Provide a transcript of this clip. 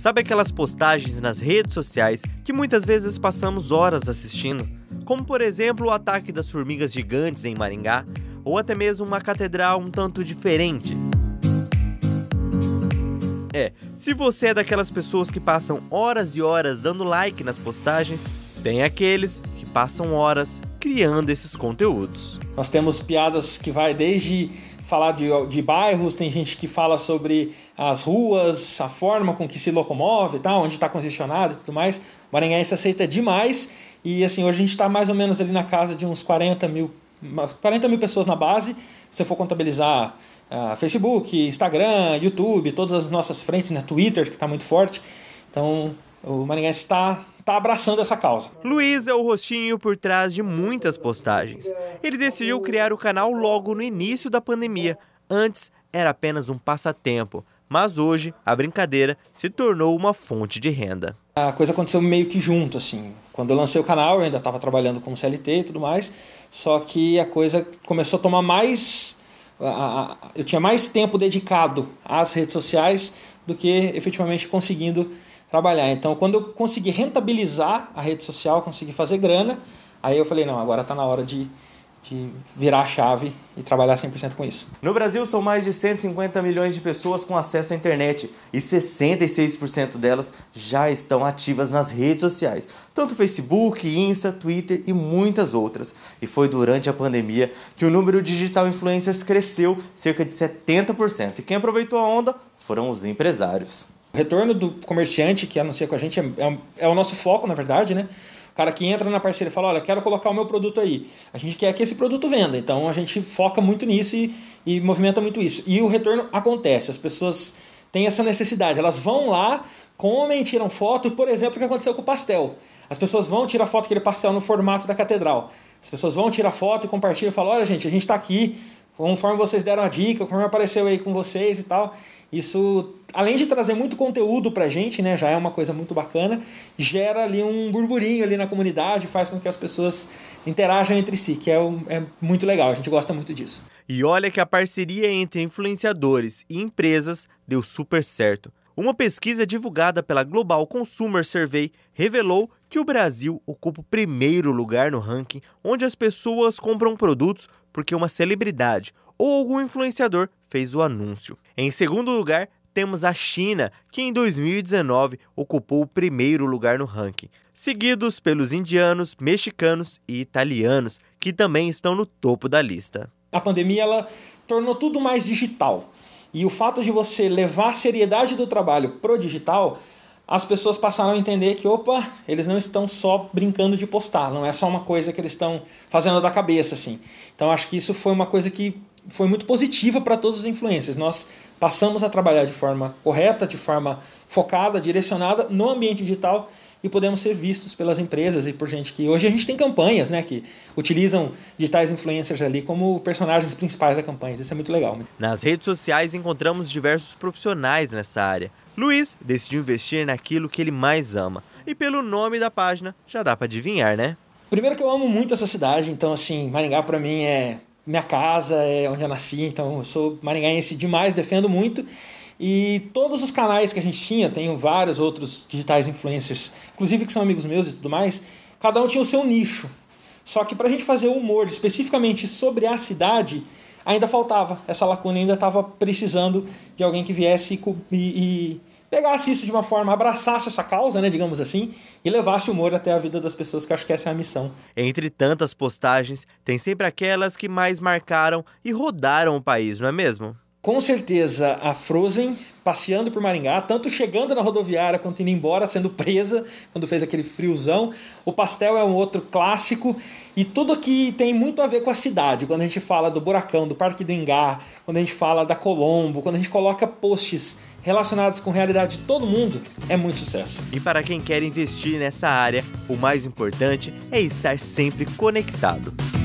Sabe aquelas postagens nas redes sociais que muitas vezes passamos horas assistindo? Como por exemplo o ataque das formigas gigantes em Maringá, ou até mesmo uma catedral um tanto diferente. É, se você é daquelas pessoas que passam horas e horas dando like nas postagens, tem aqueles que passam horas criando esses conteúdos. Nós temos piadas que vai desde falar de, de bairros, tem gente que fala sobre as ruas, a forma com que se locomove e tal, onde está congestionado e tudo mais. O Maranhense aceita demais e assim, hoje a gente está mais ou menos ali na casa de uns 40 mil, 40 mil pessoas na base, se eu for contabilizar uh, Facebook, Instagram, YouTube, todas as nossas frentes, né? Twitter, que está muito forte. Então, o Maringá está Tá abraçando essa causa. Luiz é o rostinho por trás de muitas postagens. Ele decidiu criar o canal logo no início da pandemia. Antes era apenas um passatempo, mas hoje a brincadeira se tornou uma fonte de renda. A coisa aconteceu meio que junto, assim. Quando eu lancei o canal, eu ainda estava trabalhando com CLT e tudo mais, só que a coisa começou a tomar mais. Eu tinha mais tempo dedicado às redes sociais do que efetivamente conseguindo trabalhar. Então, quando eu consegui rentabilizar a rede social, consegui fazer grana, aí eu falei, não, agora está na hora de, de virar a chave e trabalhar 100% com isso. No Brasil, são mais de 150 milhões de pessoas com acesso à internet e 66% delas já estão ativas nas redes sociais, tanto Facebook, Insta, Twitter e muitas outras. E foi durante a pandemia que o número de digital influencers cresceu cerca de 70%. E quem aproveitou a onda foram os empresários. O retorno do comerciante que anuncia com a gente é, é, é o nosso foco, na verdade, né? O cara que entra na parceria e fala, olha, quero colocar o meu produto aí. A gente quer que esse produto venda, então a gente foca muito nisso e, e movimenta muito isso. E o retorno acontece, as pessoas têm essa necessidade, elas vão lá, comem, tiram foto, por exemplo, o que aconteceu com o pastel. As pessoas vão tirar foto daquele pastel no formato da catedral. As pessoas vão tirar foto e compartilham e falam, olha gente, a gente está aqui, conforme vocês deram a dica, conforme apareceu aí com vocês e tal. Isso além de trazer muito conteúdo pra gente, né, já é uma coisa muito bacana, gera ali um burburinho ali na comunidade, faz com que as pessoas interajam entre si, que é, é muito legal, a gente gosta muito disso. E olha que a parceria entre influenciadores e empresas deu super certo. Uma pesquisa divulgada pela Global Consumer Survey revelou que o Brasil ocupa o primeiro lugar no ranking onde as pessoas compram produtos porque uma celebridade ou algum influenciador fez o anúncio. Em segundo lugar, temos a China, que em 2019 ocupou o primeiro lugar no ranking, seguidos pelos indianos, mexicanos e italianos, que também estão no topo da lista. A pandemia ela tornou tudo mais digital. E o fato de você levar a seriedade do trabalho pro digital, as pessoas passaram a entender que, opa, eles não estão só brincando de postar, não é só uma coisa que eles estão fazendo da cabeça, assim. Então acho que isso foi uma coisa que foi muito positiva para todos os influencers. Nós passamos a trabalhar de forma correta, de forma focada, direcionada no ambiente digital e podemos ser vistos pelas empresas e por gente que hoje a gente tem campanhas, né, que utilizam digitais influencers ali como personagens principais da campanha. Isso é muito legal. Nas redes sociais encontramos diversos profissionais nessa área. Luiz decidiu investir naquilo que ele mais ama. E pelo nome da página já dá para adivinhar, né? Primeiro que eu amo muito essa cidade, então assim, Maringá para mim é minha casa, é onde eu nasci, então eu sou maringaense demais, defendo muito. E todos os canais que a gente tinha, tenho vários outros digitais influencers, inclusive que são amigos meus e tudo mais, cada um tinha o seu nicho. Só que para a gente fazer humor especificamente sobre a cidade, ainda faltava. Essa lacuna ainda estava precisando de alguém que viesse e, e, pegasse isso de uma forma, abraçasse essa causa, né, digamos assim, e levasse o humor até a vida das pessoas, que acho que essa é a missão. Entre tantas postagens, tem sempre aquelas que mais marcaram e rodaram o país, não é mesmo? com certeza a Frozen passeando por Maringá, tanto chegando na rodoviária quanto indo embora, sendo presa quando fez aquele friozão. O pastel é um outro clássico e tudo aqui tem muito a ver com a cidade. Quando a gente fala do Buracão, do Parque do Engá, quando a gente fala da Colombo, quando a gente coloca posts relacionados com a realidade de todo mundo, é muito sucesso. E para quem quer investir nessa área, o mais importante é estar sempre conectado.